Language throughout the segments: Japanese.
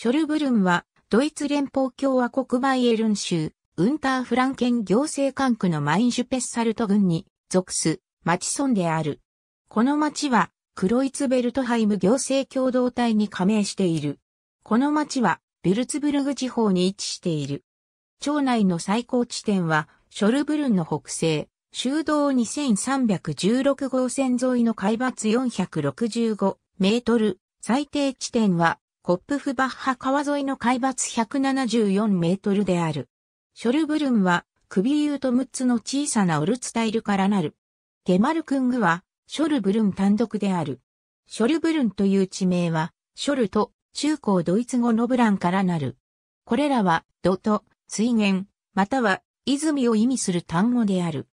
ショルブルンは、ドイツ連邦共和国バイエルン州、ウンターフランケン行政管区のマインシュペッサルト郡に属す町村である。この町は、クロイツベルトハイム行政共同体に加盟している。この町は、ビルツブルグ地方に位置している。町内の最高地点は、ショルブルンの北西、修道2316号線沿いの海抜465メートル、最低地点はコップフバッハ川沿いの海抜174メートルである。ショルブルンは、首湯と6つの小さなオルツタイルからなる。ゲマルクングは、ショルブルン単独である。ショルブルンという地名は、ショルと中高ドイツ語のブランからなる。これらは、土と、水源、または、泉を意味する単語である。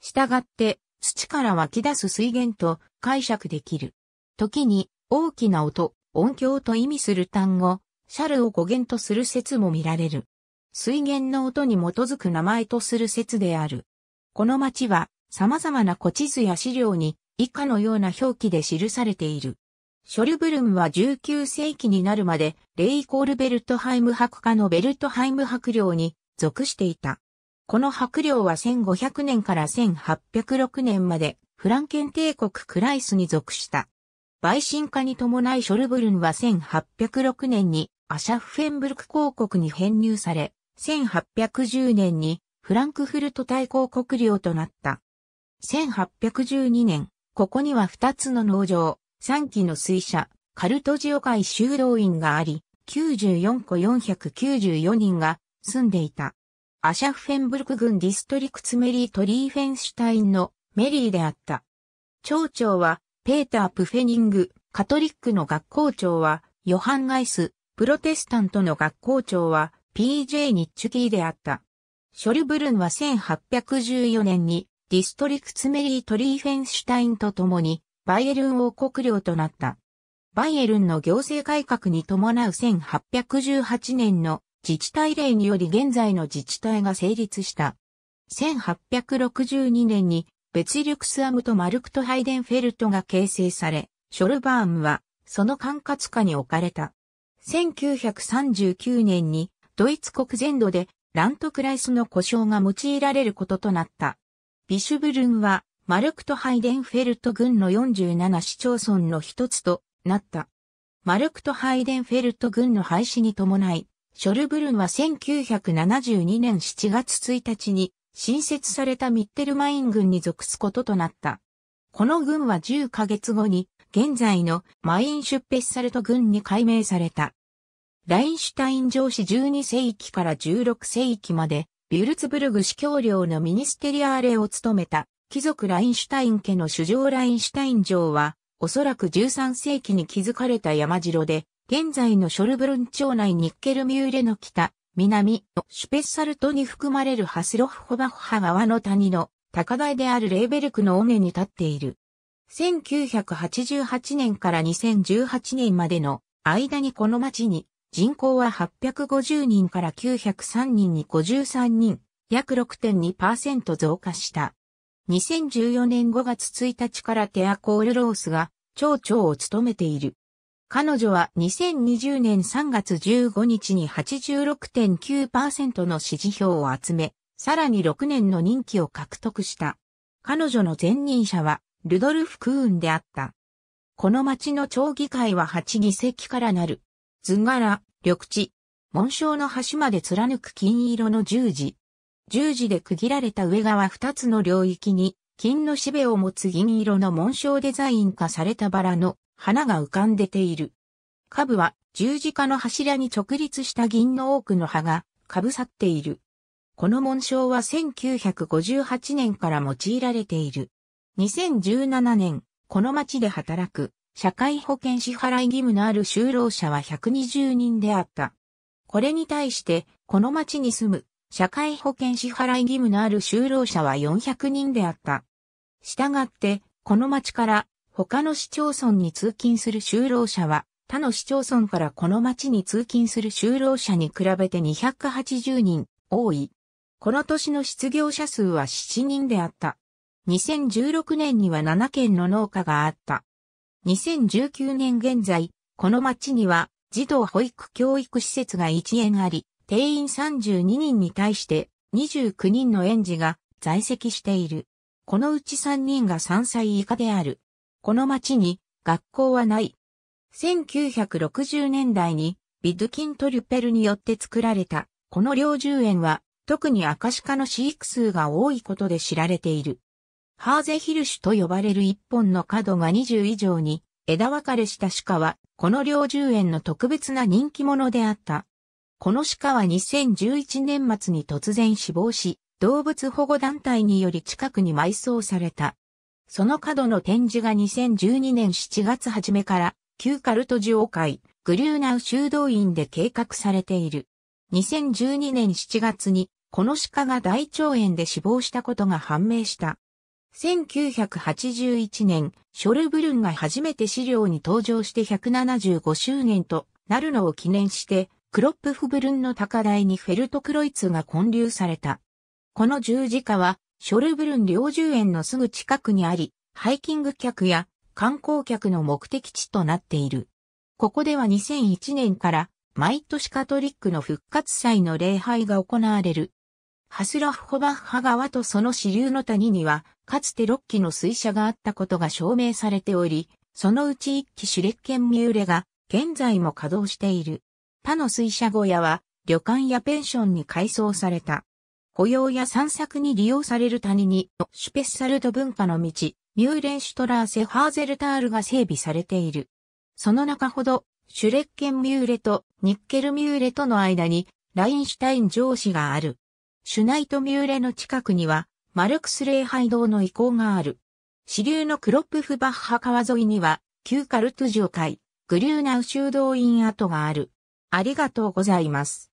したがって、土から湧き出す水源と解釈できる。時に、大きな音、音響と意味する単語、シャルを語源とする説も見られる。水源の音に基づく名前とする説である。この町は様々な古地図や資料に以下のような表記で記されている。ショルブルムは19世紀になるまでレイコールベルトハイム博家のベルトハイム博領に属していた。この博領は1500年から1806年までフランケン帝国クライスに属した。売審化に伴いショルブルンは1806年にアシャフフェンブルク公国に編入され、1810年にフランクフルト大公国領となった。1812年、ここには2つの農場、3機の水車、カルトジオ会修道院があり、94個494人が住んでいた。アシャフェンブルク郡ディストリクツメリートリーフェンシュタインのメリーであった。町長はペーター・プフェニング、カトリックの学校長は、ヨハン・ガイス、プロテスタントの学校長は、P.J. ニッチュキーであった。ショルブルンは1814年に、ディストリクツメリー・トリーフェンシュタインと共に、バイエルン王国領となった。バイエルンの行政改革に伴う1818年の自治体令により現在の自治体が成立した。1862年にベツリュクスアムとマルクトハイデンフェルトが形成され、ショルバームはその管轄下に置かれた。1939年にドイツ国全土でラントクライスの故障が用いられることとなった。ビシュブルンはマルクトハイデンフェルト軍の47市町村の一つとなった。マルクトハイデンフェルト軍の廃止に伴い、ショルブルンは1972年7月1日に新設されたミッテルマイン軍に属すこととなった。この軍は10ヶ月後に、現在のマインシュッペッサルト軍に改名された。ラインシュタイン城市12世紀から16世紀まで、ビュルツブルグ司教領のミニステリアーレを務めた、貴族ラインシュタイン家の主城ラインシュタイン城は、おそらく13世紀に築かれた山城で、現在のショルブルン町内ニッケルミューレの北、南のシュペッサルトに含まれるハスロフホバッハ川の谷の高台であるレーベルクの尾根に立っている。1988年から2018年までの間にこの町に人口は850人から903人に53人、約6.2%増加した。2014年5月1日からテアコールロースが町長を務めている。彼女は2020年3月15日に86.9%の支持票を集め、さらに6年の任期を獲得した。彼女の前任者は、ルドルフ・クーンであった。この町の町議会は8議席からなる。図柄、緑地、紋章の端まで貫く金色の十字。十字で区切られた上側2つの領域に金のしべを持つ銀色の紋章デザイン化されたバラの花が浮かんでている。株は十字架の柱に直立した銀の多くの葉が被さっている。この紋章は1958年から用いられている。2017年、この町で働く社会保険支払い義務のある就労者は120人であった。これに対して、この町に住む社会保険支払い義務のある就労者は400人であった。したがって、この町から他の市町村に通勤する就労者は、他の市町村からこの町に通勤する就労者に比べて280人多い。この年の失業者数は7人であった。2016年には7件の農家があった。2019年現在、この町には児童保育教育施設が1園あり、定員32人に対して29人の園児が在籍している。このうち3人が3歳以下である。この町に学校はない。1960年代にビドキント・リュペルによって作られた、この領獣園は、特にアカシカの飼育数が多いことで知られている。ハーゼヒルシュと呼ばれる一本の角が20以上に枝分かれした鹿は、この領獣園の特別な人気者であった。この鹿は2011年末に突然死亡し、動物保護団体により近くに埋葬された。その角の展示が2012年7月初めから旧カルトジオ会グリューナウ修道院で計画されている。2012年7月にこの鹿が大腸炎で死亡したことが判明した。1981年、ショルブルンが初めて資料に登場して175周年となるのを記念して、クロップフブルンの高台にフェルトクロイツが建立された。この十字架は、ショルブルン領住園のすぐ近くにあり、ハイキング客や観光客の目的地となっている。ここでは2001年から毎年カトリックの復活祭の礼拝が行われる。ハスラフホバッハ川とその支流の谷には、かつて6基の水車があったことが証明されており、そのうち1基シュレッケンミューレが、現在も稼働している。他の水車小屋は、旅館やペンションに改装された。御用や散策に利用される谷に、シュペッサルト文化の道、ミューレンシュトラーセ・ハーゼルタールが整備されている。その中ほど、シュレッケンミューレとニッケルミューレとの間に、ラインシュタイン上司がある。シュナイトミューレの近くには、マルクス礼拝堂の遺構がある。支流のクロップフバッハ川沿いには、旧カルトゥジョ会、グリューナウ修道院跡がある。ありがとうございます。